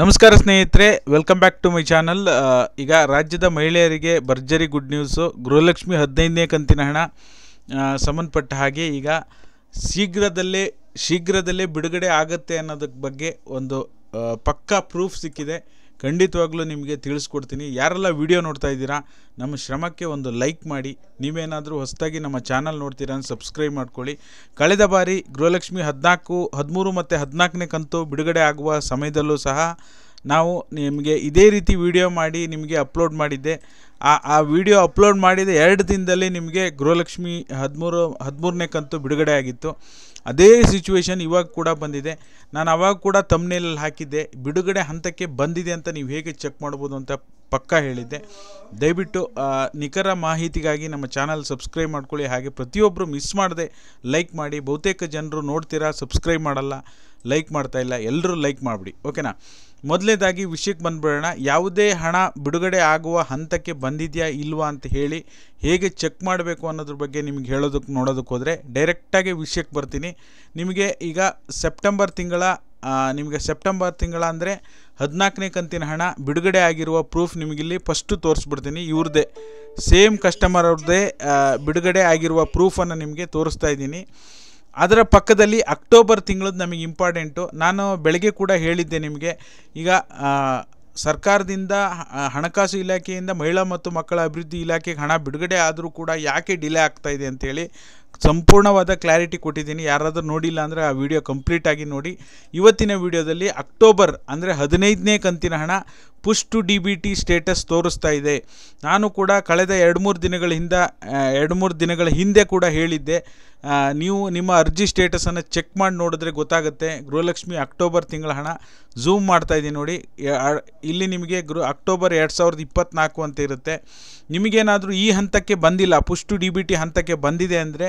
ನಮಸ್ಕಾರ ಸ್ನೇಹಿತರೆ welcome back to my channel ಈಗ ರಾಜ್ಯದ ಮಹಿಳೆಯರಿಗೆ ಭರ್ಜರಿ ಗುಡ್ ನ್ಯೂಸು ಗೃಹಲಕ್ಷ್ಮಿ ಹದಿನೈದನೇ ಕಂತಿನ ಹಣ ಸಂಬಂಧಪಟ್ಟ ಹಾಗೆ ಈಗ ಶೀಘ್ರದಲ್ಲೇ ಶೀಘ್ರದಲ್ಲೇ ಬಿಡುಗಡೆ ಆಗುತ್ತೆ ಅನ್ನೋದಕ್ಕೆ ಬಗ್ಗೆ ಒಂದು ಪಕ್ಕಾ ಪ್ರೂಫ್ ಸಿಕ್ಕಿದೆ ಖಂಡಿತವಾಗ್ಲೂ ನಿಮಗೆ ತಿಳಿಸ್ಕೊಡ್ತೀನಿ ಯಾರೆಲ್ಲ ವಿಡಿಯೋ ನೋಡ್ತಾ ಇದ್ದೀರಾ ನಮ್ಮ ಶ್ರಮಕ್ಕೆ ಒಂದು ಲೈಕ್ ಮಾಡಿ ನೀವೇನಾದರೂ ಹೊಸದಾಗಿ ನಮ್ಮ ಚಾನಲ್ ನೋಡ್ತೀರಾ ಸಬ್ಸ್ಕ್ರೈಬ್ ಮಾಡ್ಕೊಳ್ಳಿ ಕಳೆದ ಬಾರಿ ಗೃಹಲಕ್ಷ್ಮಿ ಹದಿನಾಲ್ಕು ಹದಿಮೂರು ಮತ್ತು ಹದಿನಾಲ್ಕನೇ ಕಂತು ಬಿಡುಗಡೆ ಆಗುವ ಸಮಯದಲ್ಲೂ ಸಹ ನಾವು ನಿಮಗೆ ಇದೇ ರೀತಿ ವಿಡಿಯೋ ಮಾಡಿ ನಿಮಗೆ ಅಪ್ಲೋಡ್ ಮಾಡಿದ್ದೆ ಆ ಆ ವಿಡಿಯೋ ಅಪ್ಲೋಡ್ ಮಾಡಿದ ಎರಡು ದಿನದಲ್ಲಿ ನಿಮಗೆ ಗೃಹಲಕ್ಷ್ಮಿ ಹದಿಮೂರು ಹದಿಮೂರನೇ ಕಂತು ಬಿಡುಗಡೆ ಆಗಿತ್ತು ಅದೇ ಸಿಚುವೇಶನ್ ಇವಾಗ ಕೂಡ ಬಂದಿದೆ ನಾನು ಅವಾಗ ಕೂಡ ತಮ್ಮನೇಲಲ್ಲಿ ಹಾಕಿದ್ದೆ ಬಿಡುಗಡೆ ಹಂತಕ್ಕೆ ಬಂದಿದೆ ಅಂತ ನೀವು ಹೇಗೆ ಚೆಕ್ ಮಾಡ್ಬೋದು ಅಂತ ಪಕ್ಕಾ ಹೇಳಿದ್ದೆ ದಯವಿಟ್ಟು ನಿಖರ ಮಾಹಿತಿಗಾಗಿ ನಮ್ಮ ಚಾನಲ್ ಸಬ್ಸ್ಕ್ರೈಬ್ ಮಾಡ್ಕೊಳ್ಳಿ ಹಾಗೆ ಪ್ರತಿಯೊಬ್ಬರು ಮಿಸ್ ಮಾಡದೆ ಲೈಕ್ ಮಾಡಿ ಬಹುತೇಕ ಜನರು ನೋಡ್ತೀರಾ ಸಬ್ಸ್ಕ್ರೈಬ್ ಮಾಡಲ್ಲ ಲೈಕ್ ಮಾಡ್ತಾ ಇಲ್ಲ ಎಲ್ಲರೂ ಲೈಕ್ ಮಾಡಿಬಿಡಿ ಓಕೆನಾ ಮೊದಲನೇದಾಗಿ ವಿಷಯಕ್ಕೆ ಬಂದುಬಿಡೋಣ ಯಾವುದೇ ಹಣ ಬಿಡುಗಡೆ ಆಗುವ ಹಂತಕ್ಕೆ ಬಂದಿದೆಯಾ ಇಲ್ವಾ ಅಂತ ಹೇಳಿ ಹೇಗೆ ಚೆಕ್ ಮಾಡಬೇಕು ಅನ್ನೋದ್ರ ಬಗ್ಗೆ ನಿಮಗೆ ಹೇಳೋದಕ್ಕೆ ನೋಡೋದಕ್ಕೆ ಹೋದರೆ ಡೈರೆಕ್ಟಾಗಿ ವಿಷಯಕ್ಕೆ ಬರ್ತೀನಿ ನಿಮಗೆ ಈಗ ಸೆಪ್ಟೆಂಬರ್ ತಿಂಗಳ ನಿಮಗೆ ಸೆಪ್ಟೆಂಬರ್ ತಿಂಗಳ ಅಂದರೆ ಹದಿನಾಲ್ಕನೇ ಕಂತಿನ ಹಣ ಬಿಡುಗಡೆ ಆಗಿರುವ ಪ್ರೂಫ್ ನಿಮಗಿಲ್ಲಿ ಫಸ್ಟು ತೋರಿಸ್ಬಿಡ್ತೀನಿ ಇವ್ರದ್ದೇ ಸೇಮ್ ಕಸ್ಟಮರ್ ಅವ್ರದ್ದೇ ಬಿಡುಗಡೆ ಆಗಿರುವ ಪ್ರೂಫನ್ನು ನಿಮಗೆ ತೋರಿಸ್ತಾ ಇದ್ದೀನಿ ಅದರ ಪಕ್ಕದಲ್ಲಿ ಅಕ್ಟೋಬರ್ ತಿಂಗಳದ್ದು ನಮಗೆ ಇಂಪಾರ್ಟೆಂಟು ನಾನು ಬೆಳಗ್ಗೆ ಕೂಡ ಹೇಳಿದ್ದೆ ನಿಮಗೆ ಈಗ ಸರ್ಕಾರದಿಂದ ಹಣಕಾಸು ಇಲಾಖೆಯಿಂದ ಮಹಿಳಾ ಮತ್ತು ಮಕ್ಕಳ ಅಭಿವೃದ್ಧಿ ಇಲಾಖೆಗೆ ಹಣ ಬಿಡುಗಡೆ ಆದರೂ ಕೂಡ ಯಾಕೆ ಡಿಲೇ ಆಗ್ತಾ ಇದೆ ಅಂತೇಳಿ ಸಂಪೂರ್ಣವಾದ ಕ್ಲಾರಿಟಿ ಕೊಟ್ಟಿದ್ದೀನಿ ಯಾರಾದರೂ ನೋಡಿಲ್ಲ ಅಂದರೆ ಆ ವಿಡಿಯೋ ಕಂಪ್ಲೀಟಾಗಿ ನೋಡಿ ಇವತ್ತಿನ ವಿಡಿಯೋದಲ್ಲಿ ಅಕ್ಟೋಬರ್ ಅಂದರೆ ಹದಿನೈದನೇ ಕಂತಿನ ಹಣ push to D B T status ತೋರಿಸ್ತಾ ಇದೆ ನಾನು ಕೂಡ ಕಳೆದ ಎರಡು ಮೂರು ದಿನಗಳ ಹಿಂದ ಎರಡು ಮೂರು ದಿನಗಳ ಹಿಂದೆ ಕೂಡ ಹೇಳಿದ್ದೆ ನೀವು ನಿಮ್ಮ ಅರ್ಜಿ ಸ್ಟೇಟಸನ್ನು ಚೆಕ್ ಮಾಡಿ ನೋಡಿದ್ರೆ ಗೊತ್ತಾಗುತ್ತೆ ಗೃಹಲಕ್ಷ್ಮಿ ಅಕ್ಟೋಬರ್ ತಿಂಗಳ ಹಣ ಝೂಮ್ ಮಾಡ್ತಾ ಇದ್ದೀನಿ ನೋಡಿ ಇಲ್ಲಿ ನಿಮಗೆ ಗೃಹ ಅಕ್ಟೋಬರ್ ಎರಡು ಸಾವಿರದ ಇಪ್ಪತ್ತ್ನಾಲ್ಕು ಅಂತ ಇರುತ್ತೆ ನಿಮಗೇನಾದರೂ ಈ ಹಂತಕ್ಕೆ ಬಂದಿಲ್ಲ push to D B T ಹಂತಕ್ಕೆ ಬಂದಿದೆ ಅಂದರೆ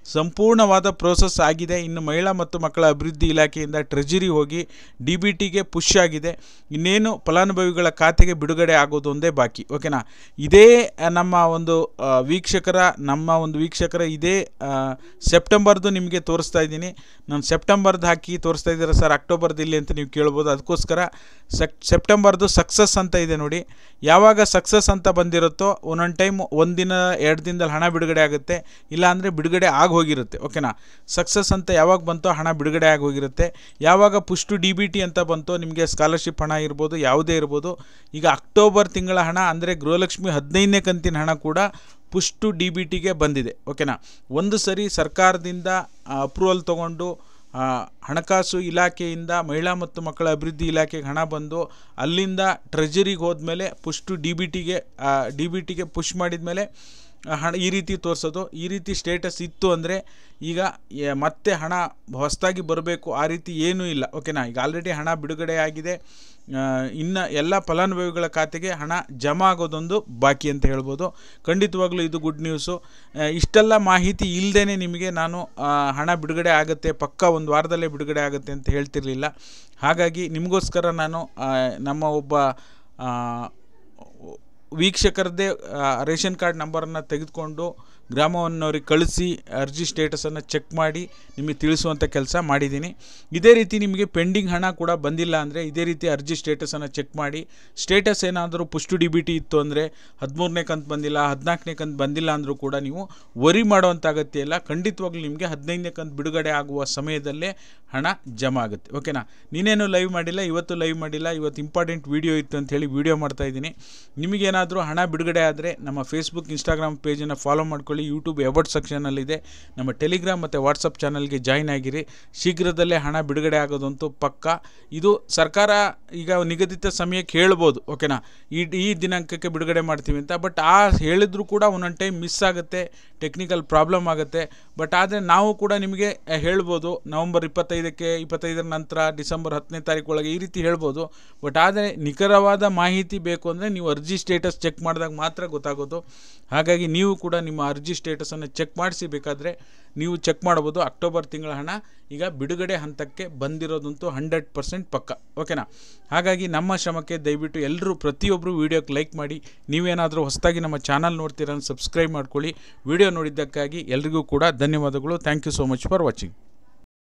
ಸಂಪೂರ್ಣವಾದ ಪ್ರೋಸೆಸ್ ಆಗಿದೆ ಇನ್ನು ಮಹಿಳಾ ಮತ್ತು ಮಕ್ಕಳ ಅಭಿವೃದ್ಧಿ ಇಲಾಖೆಯಿಂದ ಟ್ರೆಜರಿ ಹೋಗಿ ಡಿ ಬಿ ಟಿಗೆ ಪುಷ್ ಆಗಿದೆ ಇನ್ನೇನು ಫಲಾನುಭವಿಗಳ ಖಾತೆಗೆ ಬಿಡುಗಡೆ ಆಗೋದು ಒಂದೇ ಬಾಕಿ ಓಕೆನಾ ಇದೇ ನಮ್ಮ ಒಂದು ವೀಕ್ಷಕರ ನಮ್ಮ ಒಂದು ವೀಕ್ಷಕರ ಇದೇ ಸೆಪ್ಟೆಂಬರ್ದು ನಿಮಗೆ ತೋರಿಸ್ತಾ ಇದ್ದೀನಿ ನಾನು ಸೆಪ್ಟೆಂಬರ್ದು ಹಾಕಿ ತೋರಿಸ್ತಾ ಇದ್ದೀರಾ ಸರ್ ಅಕ್ಟೋಬರ್ದು ಇಲ್ಲಿ ಅಂತ ನೀವು ಕೇಳ್ಬೋದು ಅದಕ್ಕೋಸ್ಕರ ಸೆಪ್ಟೆಂಬರ್ದು ಸಕ್ಸಸ್ ಅಂತ ಇದೆ ನೋಡಿ ಯಾವಾಗ ಸಕ್ಸಸ್ ಅಂತ ಬಂದಿರುತ್ತೋ ಒಂದೊಂದು ಟೈಮ್ ಒಂದು ದಿನ ಎರಡು ದಿನದಲ್ಲಿ ಹಣ ಬಿಡುಗಡೆ ಆಗುತ್ತೆ ಇಲ್ಲಾಂದರೆ ಬಿಡುಗಡೆ ಆಗ ಆಗಿ ಹೋಗಿರುತ್ತೆ ಓಕೆನಾ ಸಕ್ಸಸ್ ಅಂತ ಯಾವಾಗ ಬಂತೋ ಹಣ ಬಿಡುಗಡೆ ಆಗಿ ಹೋಗಿರುತ್ತೆ ಯಾವಾಗ ಪುಷ್ಟು ಡಿ ಬಿ ಟಿ ಅಂತ ಬಂತೋ ನಿಮಗೆ ಸ್ಕಾಲರ್ಶಿಪ್ ಹಣ ಇರ್ಬೋದು ಯಾವುದೇ ಇರ್ಬೋದು ಈಗ ಅಕ್ಟೋಬರ್ ತಿಂಗಳ ಹಣ ಅಂದರೆ ಗೃಹಲಕ್ಷ್ಮಿ ಹದಿನೈದನೇ ಕಂತಿನ ಹಣ ಕೂಡ ಪುಷ್ಟು ಡಿ ಬಿ ಟಿಗೆ ಬಂದಿದೆ ಓಕೆನಾ ಒಂದು ಸರಿ ಸರ್ಕಾರದಿಂದ ಅಪ್ರೂವಲ್ ತೊಗೊಂಡು ಹಣಕಾಸು ಇಲಾಖೆಯಿಂದ ಮಹಿಳಾ ಮತ್ತು ಮಕ್ಕಳ ಅಭಿವೃದ್ಧಿ ಇಲಾಖೆಗೆ ಹಣ ಬಂದು ಅಲ್ಲಿಂದ ಟ್ರೆಜರಿಗೆ ಹೋದ್ಮೇಲೆ ಪುಷ್ಟು ಡಿ ಬಿ ಟಿಗೆ ಡಿ ಬಿ ಟಿಗೆ ಪುಷ್ ಮಾಡಿದ ಮೇಲೆ ಹಣ ಈ ರೀತಿ ತೋರಿಸೋದು ಈ ರೀತಿ ಸ್ಟೇಟಸ್ ಇತ್ತು ಅಂದರೆ ಈಗ ಮತ್ತೆ ಹಣ ಹೊಸದಾಗಿ ಬರಬೇಕು ಆ ರೀತಿ ಏನೂ ಇಲ್ಲ ಓಕೆನಾ ಈಗ ಆಲ್ರೆಡಿ ಹಣ ಬಿಡುಗಡೆ ಆಗಿದೆ ಇನ್ನು ಎಲ್ಲ ಫಲಾನುಭವಿಗಳ ಖಾತೆಗೆ ಹಣ ಜಮಾ ಆಗೋದೊಂದು ಬಾಕಿ ಅಂತ ಹೇಳ್ಬೋದು ಖಂಡಿತವಾಗಲೂ ಇದು ಗುಡ್ ನ್ಯೂಸು ಇಷ್ಟೆಲ್ಲ ಮಾಹಿತಿ ಇಲ್ಲದೇ ನಿಮಗೆ ನಾನು ಹಣ ಬಿಡುಗಡೆ ಆಗುತ್ತೆ ಪಕ್ಕ ಒಂದು ವಾರದಲ್ಲೇ ಬಿಡುಗಡೆ ಆಗುತ್ತೆ ಅಂತ ಹೇಳ್ತಿರ್ಲಿಲ್ಲ ಹಾಗಾಗಿ ನಿಮಗೋಸ್ಕರ ನಾನು ನಮ್ಮ ಒಬ್ಬ ವೀಕ್ಷಕರದ್ದೇ ರೇಷನ್ ಕಾರ್ಡ್ ನಂಬರನ್ನು ತೆಗೆದುಕೊಂಡು ಗ್ರಾಮವನ್ನವ್ರಿಗೆ ಕಳಿಸಿ ಅರ್ಜಿ ಸ್ಟೇಟಸನ್ನು ಚೆಕ್ ಮಾಡಿ ನಿಮಗೆ ತಿಳಿಸುವಂಥ ಕೆಲಸ ಮಾಡಿದ್ದೀನಿ ಇದೇ ರೀತಿ ನಿಮಗೆ ಪೆಂಡಿಂಗ್ ಹಣ ಕೂಡ ಬಂದಿಲ್ಲ ಅಂದರೆ ಇದೇ ರೀತಿ ಅರ್ಜಿ ಸ್ಟೇಟಸನ್ನು ಚೆಕ್ ಮಾಡಿ ಸ್ಟೇಟಸ್ ಏನಾದರೂ ಪುಷ್ಟು ಡಿ ಬಿ ಟಿ ಇತ್ತು ಅಂದರೆ ಹದಿಮೂರನೇ ಕಂತು ಬಂದಿಲ್ಲ ಹದಿನಾಲ್ಕನೇ ಕಂತು ಬಂದಿಲ್ಲ ಅಂದರೂ ಕೂಡ ನೀವು ವರಿ ಮಾಡುವಂಥ ಅಗತ್ಯ ಇಲ್ಲ ಖಂಡಿತವಾಗ್ಲೂ ನಿಮಗೆ ಹದಿನೈದನೇ ಕಂತು ಬಿಡುಗಡೆ ಆಗುವ ಸಮಯದಲ್ಲೇ ಹಣ ಜಮಾ ಆಗುತ್ತೆ ಓಕೆನಾ ನೀನೇನು ಲೈವ್ ಮಾಡಿಲ್ಲ ಇವತ್ತು ಲೈವ್ ಮಾಡಿಲ್ಲ ಇವತ್ತು ಇಂಪಾರ್ಟೆಂಟ್ ವೀಡಿಯೋ ಇತ್ತು ಅಂತ ಹೇಳಿ ವೀಡಿಯೋ ಮಾಡ್ತಾ ಇದ್ದೀನಿ ನಿಮಗೇನಾದರೂ ಹಣ ಬಿಡುಗಡೆ ಆದರೆ ನಮ್ಮ ಫೇಸ್ಬುಕ್ ಇನ್ಸ್ಟಾಗ್ರಾಮ್ ಪೇಜನ್ನು ಫಾಲೋ ಮಾಡ್ಕೊಳ್ಳಿ ಚಾನಲಲ್ಲಿ ಯೂಟ್ಯೂಬ್ ಎಬೌಟ್ ಸೆಕ್ಷನಲ್ಲಿದೆ ನಮ್ಮ ಟೆಲಿಗ್ರಾಮ್ ಮತ್ತು ವಾಟ್ಸಪ್ ಚಾನಲ್ಗೆ ಜಾಯ್ನ್ ಆಗಿರಿ ಶೀಘ್ರದಲ್ಲೇ ಹಣ ಬಿಡುಗಡೆ ಆಗೋದಂತೂ ಪಕ್ಕ ಇದು ಸರ್ಕಾರ ಈಗ ನಿಗದಿತ ಸಮಯಕ್ಕೆ ಹೇಳ್ಬೋದು ಓಕೆನಾ ಈ ಈ ದಿನಾಂಕಕ್ಕೆ ಬಿಡುಗಡೆ ಮಾಡ್ತೀವಿ ಅಂತ ಬಟ್ ಆ ಹೇಳಿದ್ರು ಕೂಡ ಒಂದೊಂದು ಟೈಮ್ ಮಿಸ್ ಆಗುತ್ತೆ ಟೆಕ್ನಿಕಲ್ ಪ್ರಾಬ್ಲಮ್ ಆಗುತ್ತೆ ಬಟ್ ಆದರೆ ನಾವು ಕೂಡ ನಿಮಗೆ ಹೇಳ್ಬೋದು ನವಂಬರ್ ಇಪ್ಪತ್ತೈದಕ್ಕೆ ಇಪ್ಪತ್ತೈದರ ನಂತರ ಡಿಸೆಂಬರ್ ಹತ್ತನೇ ತಾರೀಕು ಒಳಗೆ ಈ ರೀತಿ ಹೇಳ್ಬೋದು ಬಟ್ ಆದರೆ ನಿಖರವಾದ ಮಾಹಿತಿ ಬೇಕು ಅಂದರೆ ನೀವು ಅರ್ಜಿ ಸ್ಟೇಟಸ್ ಚೆಕ್ ಮಾಡಿದಾಗ ಮಾತ್ರ ಗೊತ್ತಾಗೋದು ಹಾಗಾಗಿ ನೀವು ಕೂಡ ನಿಮ್ಮ ಅರ್ಜಿ ಸ್ಟೇಟಸನ್ನು ಚೆಕ್ ಮಾಡಿಸಿ ಬೇಕಾದರೆ ನೀವು ಚೆಕ್ ಮಾಡ್ಬೋದು ಅಕ್ಟೋಬರ್ ತಿಂಗಳ ಹಣ ಈಗ ಬಿಡುಗಡೆ ಹಂತಕ್ಕೆ ಬಂದಿರೋದಂತೂ ಹಂಡ್ರೆಡ್ ಪರ್ಸೆಂಟ್ ಪಕ್ಕ ಓಕೆನಾ ಹಾಗಾಗಿ ನಮ್ಮ ಶ್ರಮಕ್ಕೆ ದಯವಿಟ್ಟು ಎಲ್ಲರೂ ಪ್ರತಿಯೊಬ್ಬರು ವೀಡಿಯೋಕ್ಕೆ ಲೈಕ್ ಮಾಡಿ ನೀವೇನಾದರೂ ಹೊಸದಾಗಿ ನಮ್ಮ ಚಾನಲ್ ನೋಡ್ತೀರ ಸಬ್ಸ್ಕ್ರೈಬ್ ಮಾಡ್ಕೊಳ್ಳಿ ವಿಡಿಯೋ ನೋಡಿದ್ದಕ್ಕಾಗಿ ಎಲ್ರಿಗೂ ಕೂಡ ಧನ್ಯವಾದ ధన్యవాదాలు thank you so much for watching